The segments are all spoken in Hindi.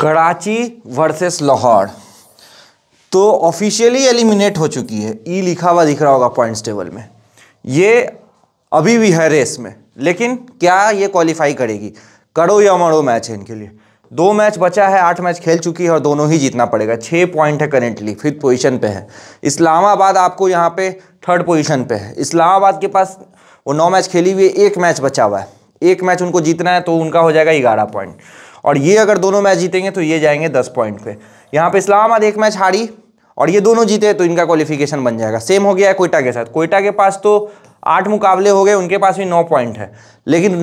कराची वर्सेस लाहौर तो ऑफिशियली एलिमिनेट हो चुकी है ई लिखा हुआ दिख रहा होगा पॉइंट्स टेबल में ये अभी भी है रेस में लेकिन क्या ये क्वालिफाई करेगी करो या मरो मैच है इनके लिए दो मैच बचा है आठ मैच खेल चुकी है और दोनों ही जीतना पड़ेगा छः पॉइंट है करेंटली फिफ्थ पोजीशन पे है इस्लामाबाद आपको यहाँ पे थर्ड पोजीशन पे है इस्लामाबाद के पास वो नौ मैच खेली हुई है एक मैच बचा हुआ है एक मैच उनको जीतना है तो उनका हो जाएगा ग्यारह पॉइंट और ये अगर दोनों मैच जीतेंगे तो ये जाएंगे दस पॉइंट पे यहाँ पे इस्लामाबाद एक मैच हारी और ये दोनों जीते तो इनका क्वालिफिकेशन बन जाएगा सेम हो गया है कोयटा के साथ कोयटा के पास तो आठ मुकाबले हो गए उनके पास भी नौ पॉइंट है लेकिन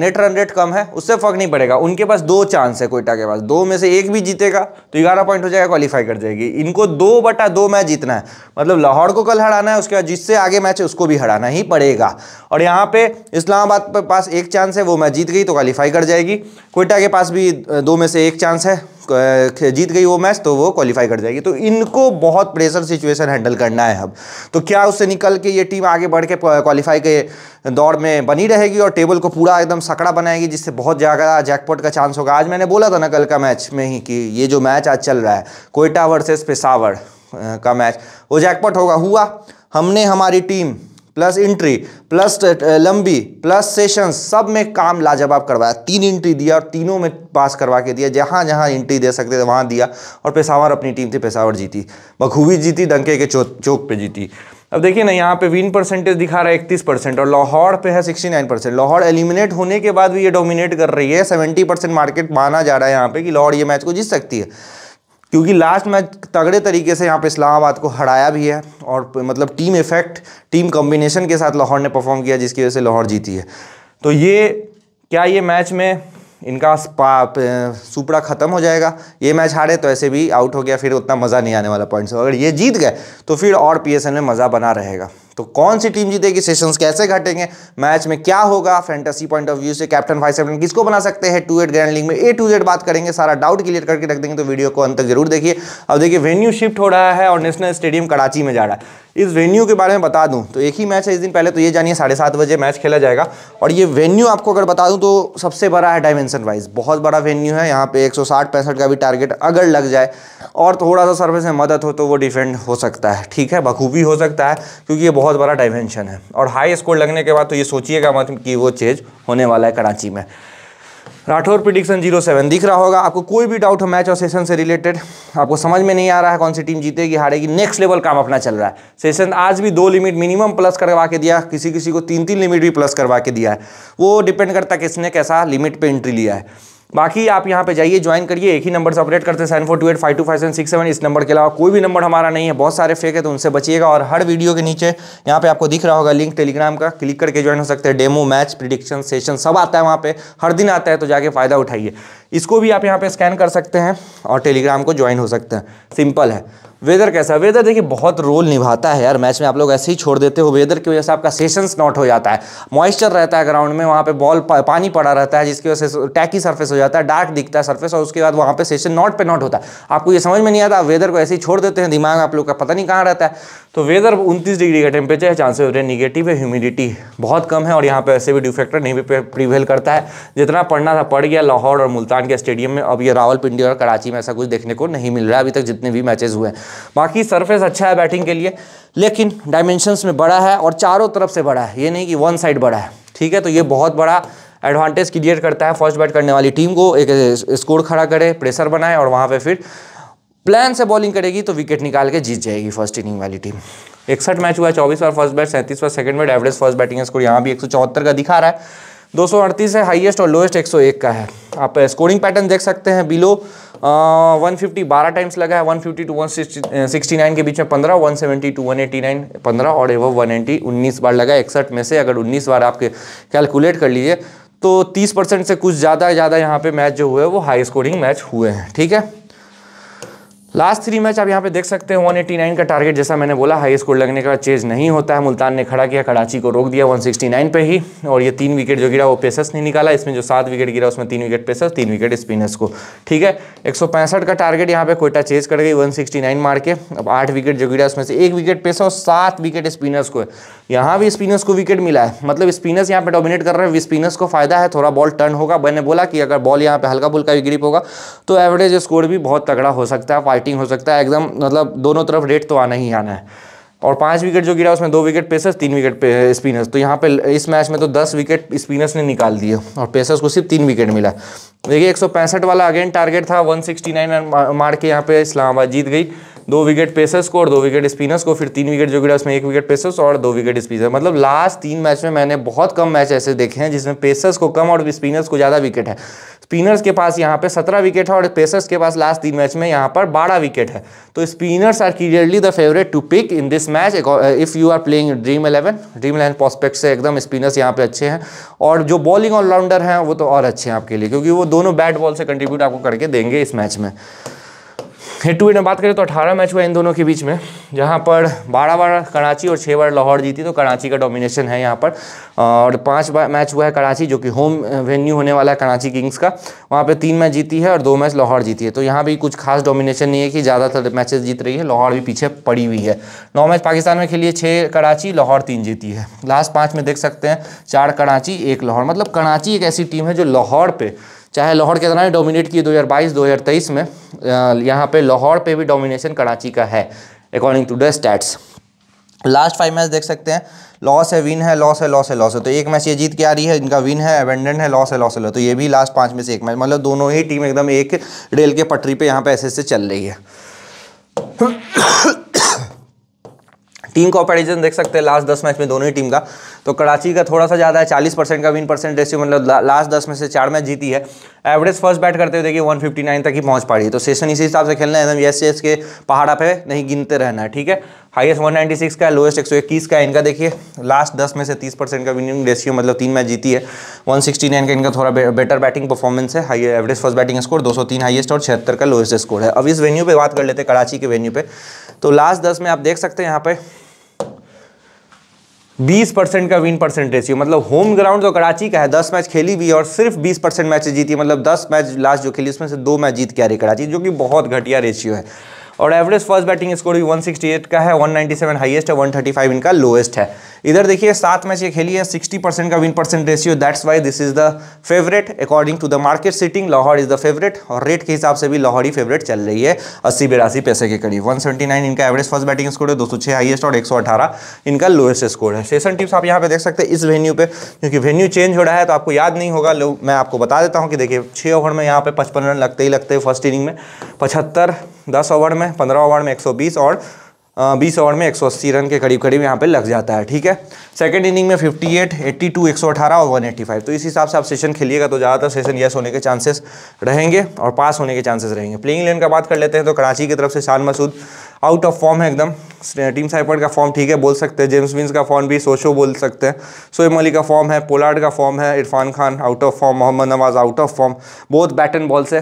नेट रन रेट कम है उससे फर्क नहीं पड़ेगा उनके पास दो चांस है कोयटा के पास दो में से एक भी जीतेगा तो ग्यारह पॉइंट हो जाएगा क्वालिफाई कर जाएगी इनको दो बटा दो मैच जीतना है मतलब लाहौर को कल हराना है उसके बाद जिससे आगे मैच है उसको भी हराना ही पड़ेगा और यहाँ पे इस्लामाबाद के पास एक चांस है वो मैच जीत गई तो क्वालिफाई कर जाएगी कोयटा के पास भी दो में से एक चांस है जीत गई वो मैच तो वो क्वालिफाई कर जाएगी तो इनको बहुत प्रेशर सिचुएशन हैंडल करना है अब तो क्या उससे निकल के ये टीम आगे बढ़ के क्वालिफाई के दौड़ में बनी रहेगी और टेबल को पूरा एकदम सकड़ा बनाएगी जिससे बहुत ज़्यादा जैकपॉट का चांस होगा आज मैंने बोला था ना कल का मैच में ही कि ये जो मैच आज चल रहा है कोयटा वर्सेस पेशावर का मैच वो जैकपॉट होगा हुआ हमने हमारी टीम प्लस इंट्री प्लस लंबी प्लस सेशन सब में काम लाजवाब करवाया तीन इंट्री दिया और तीनों में पास करवा के दिया जहाँ जहाँ इंट्री दे सकते थे वहाँ दिया और पेशावर अपनी टीम थी पेशावर जीती बखूबी जीती डंके के चौक चौक पे जीती अब देखिए ना यहाँ पे विन परसेंटेज दिखा रहा है इकतीस परसेंट और लाहौर पे है sixty nine percent Lahore eliminate होने के बाद भी ये डोमिनेट कर रही है सेवेंटी परसेंट मार्केट माना जा रहा है यहाँ पे कि लाहौर ये मैच को जीत सकती है क्योंकि लास्ट मैच तगड़े तरीके से यहाँ पे इस्लामाबाद को हराया भी है और मतलब टीम इफेक्ट टीम कॉम्बिनेशन के साथ लाहौर ने परफॉर्म किया जिसकी वजह से लाहौर जीती है तो ये क्या ये मैच में इनका सुपड़ा ख़त्म हो जाएगा ये मैच हारे तो ऐसे भी आउट हो गया फिर उतना मज़ा नहीं आने वाला पॉइंट्स अगर ये जीत गए तो फिर और पीएसएल में मज़ा बना रहेगा तो कौन सी टीम जीतेगी सेशंस कैसे घटेंगे मैच में क्या होगा फैंटेसी पॉइंट ऑफ व्यू से कैप्टन फाइव सेवन किसको बना सकते हैं टू एट ग्रैंड लीग में ए टू जेड बात करेंगे सारा डाउट क्लियर करके रख देंगे तो वीडियो को अंत तक जरूर देखिए अब देखिए वेन्यू शिफ्ट हो रहा है और नेशनल स्टेडियम कराची में जा रहा है इस वेन्यू के बारे में बता दूं तो एक ही मैच है इस दिन पहले तो ये जानिए साढ़े सात बजे मैच खेला जाएगा और ये वेन्यू आपको अगर बता दूं तो सबसे बड़ा है डायमेंशन वाइज बहुत बड़ा वेन्यू है यहाँ पे 160 पैंसठ का भी टारगेट अगर लग जाए और थोड़ा सा सर्विस में मदद हो तो वो डिफेंड हो सकता है ठीक है बखूबी हो सकता है क्योंकि ये बहुत बड़ा डायमेंशन है और हाई स्कोर लगने के बाद तो ये सोचिएगा मत कि वो चेज होने वाला है कराची में राठौर प्रिडिक्शन जीरो सेवन दिख रहा होगा आपको कोई भी डाउट हो मैच और सेशन से रिलेटेड आपको समझ में नहीं आ रहा है कौन सी टीम जीतेगी हारेगी नेक्स्ट लेवल काम अपना चल रहा है सेशन आज भी दो लिमिट मिनिमम प्लस करवा के दिया किसी किसी को तीन तीन लिमिट भी प्लस करवा के दिया है वो डिपेंड करता है किसने कैसा लिमिट पर एंट्री लिया है बाकी आप यहाँ पे जाइए ज्वाइन करिए एक ही नंबर से ऑपरेट करते हैं seven four two eight five two five seven six seven इस नंबर के अलावा कोई भी नंबर हमारा नहीं है बहुत सारे फेक है तो उनसे बचिएगा और हर वीडियो के नीचे यहाँ पे आपको दिख रहा होगा लिंक टेलीग्राम का क्लिक करके ज्वाइन हो सकते हैं डेमो मैच प्रिडिक्शन सेशन सब आता है वहाँ पर हर दिन आता है तो जाके फ़ायदा उठाइए इसको भी आप यहाँ पे स्कैन कर सकते हैं और टेलीग्राम को ज्वाइन हो सकते हैं सिंपल है वेदर कैसा है वेदर देखिए बहुत रोल निभाता है यार मैच में आप लोग ऐसे ही छोड़ देते हो वेदर की वजह से आपका सेशंस नॉट हो जाता है मॉइस्चर रहता है ग्राउंड में वहाँ पे बॉल पानी पड़ा रहता है जिसकी वजह से टैकी सरफेस हो जाता है डार्क दिखता है सरफेस और उसके बाद वहाँ पे सेशन नॉट पे नॉट होता है आपको ये समझ में नहीं आता आप वेदर को ऐसे ही छोड़ देते हैं दिमाग आप लोग का पता नहीं कहाँ रहता है तो वेदर उनतीस डिग्री का टेम्परेचर है चांसेस हो रहे हैं निगेटिव है ह्यूमिडिटी बहुत कम है और यहाँ पर ऐसे भी डिफेक्टर नहीं भी प्रिवेल करता है जितना पढ़ना था पड़ गया लाहौर और मुल्तान पाकिस्तान के स्टेडियम में अब ये रावल पिंडी और कराची में ऐसा कुछ देखने को नहीं मिल रहा है अभी तक जितने भी मैचेस हुए हैं बाकी सरफेस अच्छा है बैटिंग के लिए लेकिन डायमेंशंस में बड़ा है और चारों तरफ से बड़ा है ये नहीं कि वन साइड बड़ा है ठीक है तो ये बहुत बड़ा एडवांटेज क्रिएट करता है फर्स्ट बैट करने वाली टीम को एक स्कोर खड़ा करे प्रेशर बनाए और वहाँ पर फिर प्लान से बॉलिंग करेगी तो विकेट निकाल के जीत जाएगी फर्स्ट इनिंग वाली टीम इकसठ मैच हुआ है चौबीस बार फर्स्ट बैट सैंतीस बार second bat average first batting score यहाँ भी एक का दिखा रहा है दो है हाईएस्ट और लोएस्ट 101 का है आप स्कोरिंग uh, पैटर्न देख सकते हैं बिलो वन फिफ्टी बारह टाइम्स लगा है one fifty two one sixty nine के बीच में पंद्रह one seventy two one eighty nine पंद्रह और एवं वन एटी उन्नीस बार लगा है इकसठ में से अगर उन्नीस बार आप कैलकुलेट कर लीजिए तो तीस परसेंट से कुछ ज़्यादा ज़्यादा यहाँ पे मैच जो हुए वो हाई स्कोरिंग मैच हुए हैं ठीक है लास्ट थ्री मैच आप यहाँ पे देख सकते हैं 189 का टारगेट जैसा मैंने बोला हाई स्कोर लगने का चेज नहीं होता है मुल्तान ने खड़ा किया कराची को रोक दिया 169 पे ही और ये तीन विकेट जो गिरा वो पेसर्स ने निकाला इसमें जो सात विकेट गिरा उसमें तीन विकेट पेसर्स तीन विकेट स्पिनर्स को ठीक है एक का टारगेट यहाँ पे कोयटा चेज कर गई वन मार के अब आठ विकेट जो गिरा उसमें से एक विकेट पेसर और सात विकेट स्पिनर्स को यहाँ भी स्पिनर्स को विकेट मिला है मतलब स्पिनर्स यहाँ पे डोमिनेट कर रहे हैं स्पिनर्स को फायदा है थोड़ा बॉल टर्न होगा मैंने बोला कि अगर बॉल यहाँ पे हल्का फुल्का भी ग्रिप होगा तो एवरेज स्कोर भी बहुत तगड़ा हो सकता है फाइटिंग हो सकता है एकदम मतलब दोनों तरफ रेट तो आना ही आना है और पांच विकेट जो गिरा उसमें दो विकेट पेसर्स तीन विकेट पे, स्पिनर्स तो यहाँ पे इस मैच में तो दस विकेट स्पिनर्स ने निकाल दिए और पेसर्स को सिर्फ तीन विकेट मिला देखिए एक वाला अगेन टारगेट था 169 मार के यहाँ पे इस्लामाबाद जीत गई दो विकेट पेसर्स को और दो विकेट स्पिनर्स को फिर तीन विकेट जो गिरा उसमें एक विकेट पेसर्स और दो विकेट स्पिनर मतलब लास्ट तीन मैच में मैंने बहुत कम मैच ऐसे देखे हैं जिसमें पेसर्स को कम और स्पिनर्स को ज़्यादा विकेट है स्पिनर्स के पास यहाँ पे सत्रह विकेट है और पेसर्स के पास लास्ट तीन मैच में यहाँ पर बारह विकेट है तो spinners are clearly the favourite to pick in this match if you are playing Dream Eleven Dream Eleven prospect से एकदम स्पिनर्स यहाँ पे अच्छे हैं और जो बॉलिंग ऑलराउंडर हैं वो तो और अच्छे हैं आपके लिए क्योंकि वो दोनों बैट बॉल से कंट्रीब्यूट आपको करके देंगे इस मैच में हेड टू हेड में बात करें तो 18 मैच हुआ इन दोनों के बीच में जहाँ पर 12 बार कराची और 6 बार लाहौर जीती तो कराची का डोमिनेशन है यहाँ पर और पांच बार मैच हुआ है कराची जो कि होम वेन्यू होने वाला है कराची किंग्स का वहाँ पर तीन मैच जीती है और दो मैच लाहौर जीती है तो यहाँ भी कुछ खास डोमिनेशन नहीं है कि ज़्यादातर मैचेस जीत रही है लाहौर भी पीछे पड़ी हुई है नौ मैच पाकिस्तान में खेली है छः कराची लाहौर तीन जीती है लास्ट पाँच में देख सकते हैं चार कराची एक लाहौर मतलब कराची एक ऐसी टीम है जो लाहौर पर चाहे लाहौर कितना दौरान डोमिनेट किए 2022 2023 में यहाँ पे लाहौर पे भी डोमिनेशन कराची का है according to the stats last five match देख सकते हैं लॉस है विन है लॉस है लॉस है लॉस है तो एक मैच ये जीत के आ रही है इनका विन है एवेंडन है लॉस है लॉस है लॉस तो ये भी लास्ट पाँच में से एक मैच मतलब दोनों ही टीम एकदम एक रेल के पटरी पर यहाँ पे ऐसे ऐसे चल रही है टीम का ऑपरेशन देख सकते हैं लास्ट दस मैच में दोनों ही टीम का तो कराची का थोड़ा सा ज़्यादा है चालीस परसेंट का विन परसेंट रेसियो मतलब ला, लास्ट दस में से चार मैच जीती है एवरेज फर्स्ट बैट करते हुए देखिए 159 तक ही पहुंच पा रही है तो सेशन इसी हिसाब से खेलना है एकदम यस एस के पहाड़ा पे नहीं गिनते रहना है ठीक है हाईएस्ट वन का है लोएस्ट इक्कीस का है इनका देखिए लास्ट दस में से तीस परसेंट का विनिंग रेशियो मतलब तीन मैच जीती है नाइन का इनका थोड़ा बे, बेटर बैटिंग परफॉर्मेंस है high average first batting score तीन हाईएस्ट और छिहत्तर का लोएस्ट स्कोर है अब इस वेन्यू पर बात कर लेते हैं कराची के वेन्यू पर तो लास्ट दस में आप देख सकते हैं यहाँ पर 20 परसेंट का विन परसेंट रेशियो मतलब होम ग्राउंड जो कराची का है 10 मैच खेली भी और सिर्फ 20 परसेंट मैच जीती मतलब 10 मैच लास्ट जो खेली उसमें से दो मैच जीत के आ रही कराची जो कि बहुत घटिया रेशियो है और एवरेज फर्स्ट बैटिंग स्कोर भी 168 का है 197 हाईएस्ट है 135 इनका लोएस्ट है इधर देखिए सात मैच ये खेली है 60 परसेंट का win percent ratio that's why this is the favourite according to the market sitting Lahore is the favourite और रेट के हिसाब से भी लाहौर ही फेवरेट चल रही है अस्सी बिरासी पैसे के करीब 179 इनका एवरेज फर्स्ट बैटिंग स्कोर है दो हाईएस्ट और एक इनका लोएस्ट स्कोर है सेशन टिप्स आप यहाँ पे देख सकते हैं इस वेन्यू पे क्योंकि वेन्यू चेंज हो रहा है तो आपको याद नहीं होगा लोग मैं आपको बता देता हूँ कि देखिए छः ओवर में यहाँ पे पचपन रन लगते ही लगते हैं फर्स्ट इनिंग में पचहत्तर दस ओवर में पंद्रह ओवर में बीस और बीस ओवर में अस्सी रन के करीब करीब यहाँ पे लग जाता है ठीक है सेकेंड इनिंग में फिफ्टी एक सौ अठारह और फाइव तो इस हिसाब से आप सेशन खेलिएगा तो ज़्यादातर सेशन यस होने के चांसेस रहेंगे और पास होने के चांसेस रहेंगे प्लेइंग लेन का बात कर लेते हैं तो कराची की तरफ से शान मसूद आउट ऑफ फॉर्म है एकदम टीम साइपर्ड का फॉर्म ठीक है बोल सकते हैं जेम्स विंस का फॉर्म भी सोशो बोल सकते हैं सोएम अली का फॉर्म है पोलार्ड का फॉर्म है Irfan Khan out of form Mohammad Nawaz out of form बहुत बैट एंड बॉल से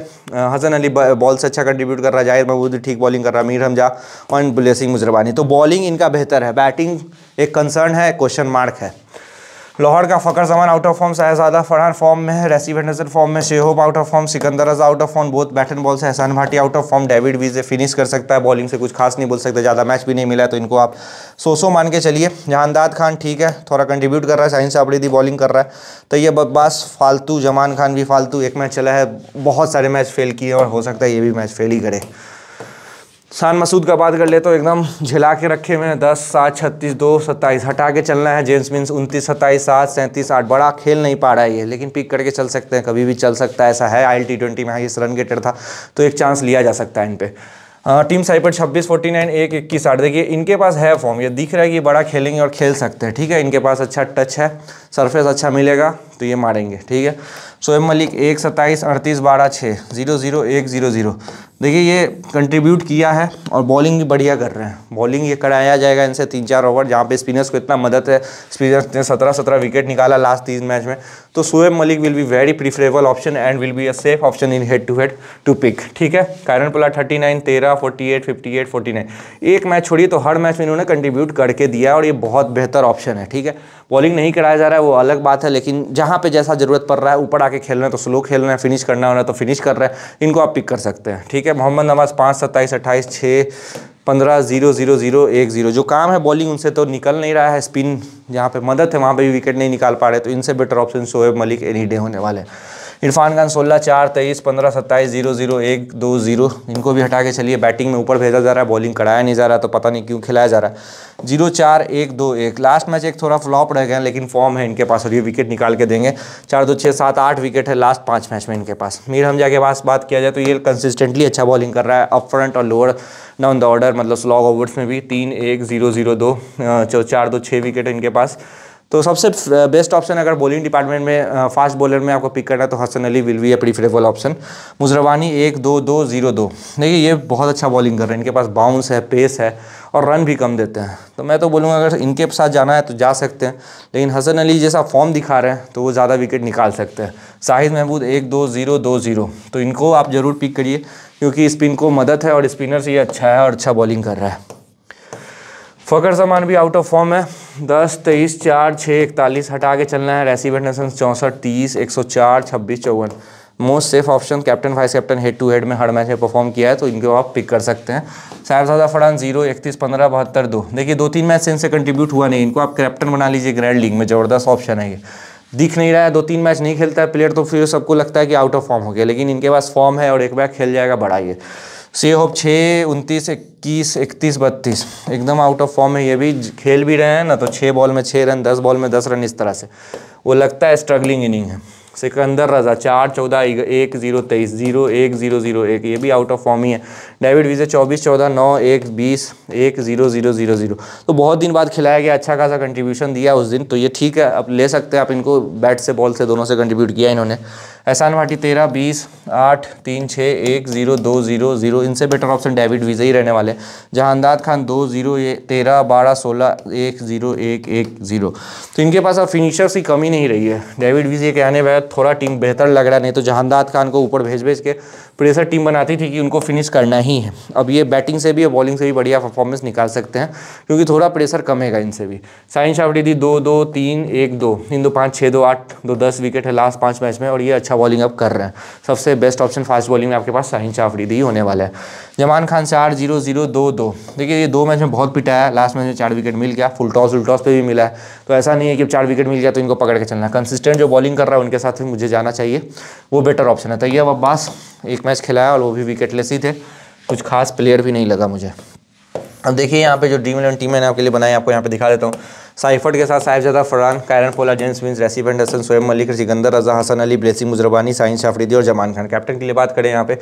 हसन अली बॉल से अच्छा कंट्रीब्यूट कर रहा है जाहिर महबूद ठीक बॉलिंग कर रहा है मीर हमजा और ब्लेसिंग मुजरबानी तो बॉलिंग इनका बेहतर है बैटिंग एक कंसर्न है क्वेश्चन मार्क है लाहौर का Fakhar Zaman out of form Shahzada Farhan form में है रेसी नजर फॉर्म में शेहोब out of form Sikandar Raza out of form बहुत बैटन बॉल से Ehsan Bhatti out of form David Wiese finish कर सकता है बॉलिंग से कुछ खास नहीं बोल सकते ज़्यादा मैच भी नहीं मिला तो इनको आप सो सो मान के चलिए जहानदाद खान ठीक है थोड़ा कंट्रीब्यूट कर रहा है आपड़ी दी बॉलिंग कर रहा है तो ये बकबास फालतू जमान खान भी फालतू एक मैच चला है बहुत सारे मैच फेल किए और हो सकता है ये भी मैच फेल ही करे शान मसूद का बात कर ले तो एकदम झिला के रखे हुए हैं दस सात छत्तीस दो सत्ताईस हटा के चलना है जेंट्स मीन्स उनतीस सत्ताईस सात सैंतीस आठ बड़ा खेल नहीं पा रहा है ये लेकिन पिक करके चल सकते हैं कभी भी चल सकता है ऐसा है आई टी ट्वेंटी में इस रन गेटर था तो एक चांस लिया जा सकता है इन पर टीम साइपर छब्बीस फोर्टी नाइन एक इक्कीस आठ देखिए इनके पास है फॉर्म ये दिख रहा है कि बड़ा खेलेंगे और खेल सकते हैं ठीक है इनके पास अच्छा टच है सरफेस अच्छा मिलेगा तो ये मारेंगे ठीक है शोएब मलिक एक सत्ताईस अड़तीस बारह छः जीरो जीरो एक जीरो जीरो देखिए ये कंट्रीब्यूट किया है और बॉलिंग भी बढ़िया कर रहे हैं बॉलिंग ये कराया जाएगा इनसे तीन चार ओवर जहाँ पे स्पिनर्स को इतना मदद है स्पिनर्स ने सत्रह सत्रह विकेट निकाला लास्ट तीन मैच में तो Shoaib Malik will be very preferable option and will be a safe option in head to head to pick ठीक है कारण पुला थर्टी नाइन तेरह forty eight fifty eight forty nine एक मैच छोड़िए तो हर मैच में इन्होंने कंट्रीब्यूट करके दिया और ये बहुत बेहतर ऑप्शन है ठीक है बॉलिंग नहीं कराया जा रहा है वो अलग बात है लेकिन जहाँ जहाँ पे जैसा ज़रूरत पड़ रहा है ऊपर आके खेल रहे हैं तो स्लो खेल रहे हैं फिनिश करना होना है तो फिनिश कर रहे हैं इनको आप पिक कर सकते हैं ठीक है मोहम्मद नवाज़ पाँच सत्ताईस अट्ठाईस छः पंद्रह जीरो जीरो जीरो एक जीरो जो काम है बॉलिंग उनसे तो निकल नहीं रहा है स्पिन जहाँ पर मदद है वहाँ पर भी विकेट नहीं निकाल पा रहे तो इनसे better option Shoaib Malik any day होने वाले हैं इरफान खान सोलह चार तेईस पंद्रह सत्ताईस जीरो जीरो एक दो जीरो इनको भी हटा के चलिए बैटिंग में ऊपर भेजा जा रहा है बॉलिंग कराया नहीं जा रहा तो पता नहीं क्यों खिलाया जा रहा है जीरो चार एक दो एक लास्ट मैच एक थोड़ा फ्लॉप रह गया लेकिन फॉर्म है इनके पास और ये विकेट निकाल के देंगे चार दो छः सात आठ विकेट है लास्ट पाँच मैच में इनके पास मीर हमजा के पास बात किया जाए तो ये कंसिस्टेंटली अच्छा बॉलिंग कर रहा है अप फ्रंट और लोअर डाउन द ऑर्डर मतलब स्लॉग ओवर्स में भी तीन एक जीरो जीरो दो चार दो छः विकेट इनके पास तो सबसे बेस्ट ऑप्शन अगर बॉलिंग डिपार्टमेंट में फास्ट बॉलर में आपको पिक करना है तो Hasan Ali will be a preferable option Muzarabani एक दो दो जीरो दो देखिए ये बहुत अच्छा बॉलिंग कर रहे हैं इनके पास बाउंस है पेस है और रन भी कम देते हैं तो मैं तो बोलूँगा अगर इनके साथ जाना है तो जा सकते हैं लेकिन हसन अली जैसा फॉर्म दिखा रहे हैं तो वो ज़्यादा विकेट निकाल सकते हैं साहिद महमूद एक दो ज़ीरो दो ज़ीरो तो इनको आप ज़रूर पिक करिए क्योंकि स्पिन को मदद है और स्पिनर से ये अच्छा है और अच्छा बॉलिंग कर रहा है फकर सामान भी आउट ऑफ फॉर्म है दस तेईस चार छः इकतालीस हटा के चलना है रेसिवेट नेशन चौंसठ तीस एक सौ चार छब्बीस चौवन most safe option captain vice captain head to head में हर मैच में परफॉर्म किया है तो इनको आप पिक कर सकते हैं साहबजादा फड़ान जीरो इकतीस पंद्रह बहत्तर दो देखिए दो तीन मैच से इनसे कंट्रीब्यूट हुआ नहीं इनको आप कैप्टन बना लीजिए ग्रैंड लीग में ज़बरदस्त ऑप्शन है ये दिख नहीं रहा है दो तीन मैच नहीं खेलता है प्लेयर तो फिर सबको लगता है कि आउट ऑफ फॉर्म हो गया लेकिन इनके पास फॉर्म है और एक बैग खेल जाएगा बड़ा ये सी होप छः उनतीस इक्कीस इकतीस बत्तीस एकदम आउट ऑफ फॉर्म है ये भी खेल भी रहे हैं ना तो छः बॉल में छः रन दस बॉल में दस रन इस तरह से वो लगता है स्ट्रगलिंग इनिंग है सिकंदर रजा चार चौदह एक जीरो तेईस जीरो एक जीरो जीरो एक ये भी आउट ऑफ फॉर्म ही है डेविड विजे चौबीस चौदह नौ एक बीस एक जीरो जीरो जीरो जीरो तो बहुत दिन बाद खिलाया गया अच्छा खासा कंट्रीब्यूशन दिया उस दिन तो ये ठीक है अब ले सकते हैं आप इनको बैट से बॉल से दोनों से कंट्रीब्यूट किया इन्होंने एहसान भाटी तेरह बीस आठ तीन छः एक ज़ीरो दो ज़ीरो ज़ीरो इनसे बेटर ऑप्शन डेविड वीज़ा ही रहने वाले जहानदाद खान दो ज़ीरो तेरह बारह सोलह एक ज़ीरो एक एक ज़ीरो तो इनके पास अब फिनिशर्स की कमी नहीं रही है डेविड वीज़े के आने वाले थोड़ा टीम बेहतर लग रहा है नहीं तो जहानदाद खान को ऊपर भेज भेज के प्रेशर टीम बनाती थी कि उनको फिनिश करना ही है अब ये बैटिंग से भी या बॉलिंग से भी बढ़िया परफॉर्मेंस निकाल सकते हैं क्योंकि थोड़ा प्रेशर कमेगा इनसे भी साइन शावडी दो दो तीन एक दो इन दो पाँच छः दो आठ दो दस विकेट है लास्ट पाँच मैच में और ये अच्छा अच्छा बॉलिंग अब कर रहे हैं सबसे बेस्ट ऑप्शन फास्ट बॉलिंग में आपके पास शाहिन शाह अफरीदी ही होने वाला है जमान खान चार जीरो जीरो दो दो देखिए ये दो मैच में बहुत पिटाया लास्ट मैच में चार विकेट मिल गया फुल टॉस उल टॉस पर भी मिला है तो ऐसा नहीं है कि चार विकेट मिल गया तो इनको पकड़ के चलना कंसिस्टेंट जो बॉलिंग कर रहा है उनके साथ ही मुझे जाना चाहिए वो बेटर ऑप्शन है तैयब तो अब्बास एक मैच खिलाया और वो भी विकेटलेस ही थे कुछ खास प्लेयर भी नहीं लगा मुझे अब देखिए यहाँ पे जो ड्रीम इलेवन टीम मैंने आपके लिए बनाई आपको यहाँ पे दिखा देता हूँ साइफर्ड के साथ साहिबजादा फरान कायरन पोला जेम्स विंस रेसी एंडरसन सोएम मलिक सिकंदर रजा हसन अली ब्लेसी मुजरबानी साइन शाफरीदी और जमान खान कैप्टन के लिए बात करें यहाँ पे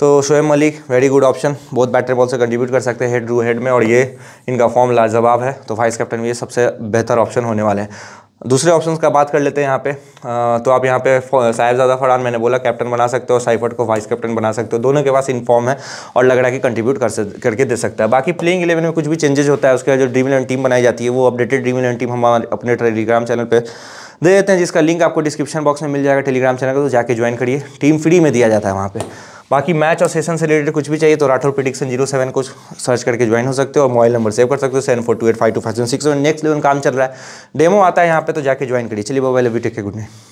तो Shoaib Malik very good option बहुत बैटर बॉल से कंट्रीब्यूट कर सकते हैं हेड रू हेड में और ये इनका फॉर्म लाजवाब है तो वाइस कैप्टन भी ये सबसे बेहतर ऑप्शन होने वाले हैं दूसरे ऑप्शंस का बात कर लेते हैं यहाँ पे आ, तो आप यहाँ पे ज्यादा फरान मैंने बोला कैप्टन बना सकते हो साइफर्ट को वाइस कैप्टन बना सकते हो दोनों के पास इनफॉर्म है और लग रहा है कि कंट्रीब्यूट कर करके दे सकता है बाकी प्लेइंग इलेवन में कुछ भी चेंजेस होता है उसके बाद जो ड्रीम इलेवन टीम बनाई जाती है वो अपडेटेड ड्रीम इलेवन टीम हमारे अपने टेलीग्राम चैनल पर दे देते हैं जिसका लिंक आपको डिस्क्रिप्शन बॉक्स में मिल जाएगा टेलीग्राम चैनल का तो जाके ज्वाइन करिए टीम फ्री में दिया जाता है वहाँ पर बाकी मैच और सेशन से रिलेटेड कुछ भी चाहिए तो राठौर प्रिडिक्शन जीरो सेवन को सर्च करके ज्वाइन हो सकते हो और मोबाइल नंबर सेव कर सकते हो seven four two eight five two five seven six next level काम चल रहा है डेमो आता है यहाँ पे तो जाके ज्वाइन करिए चलिए मोबाइल अभी टेक गुड नाइट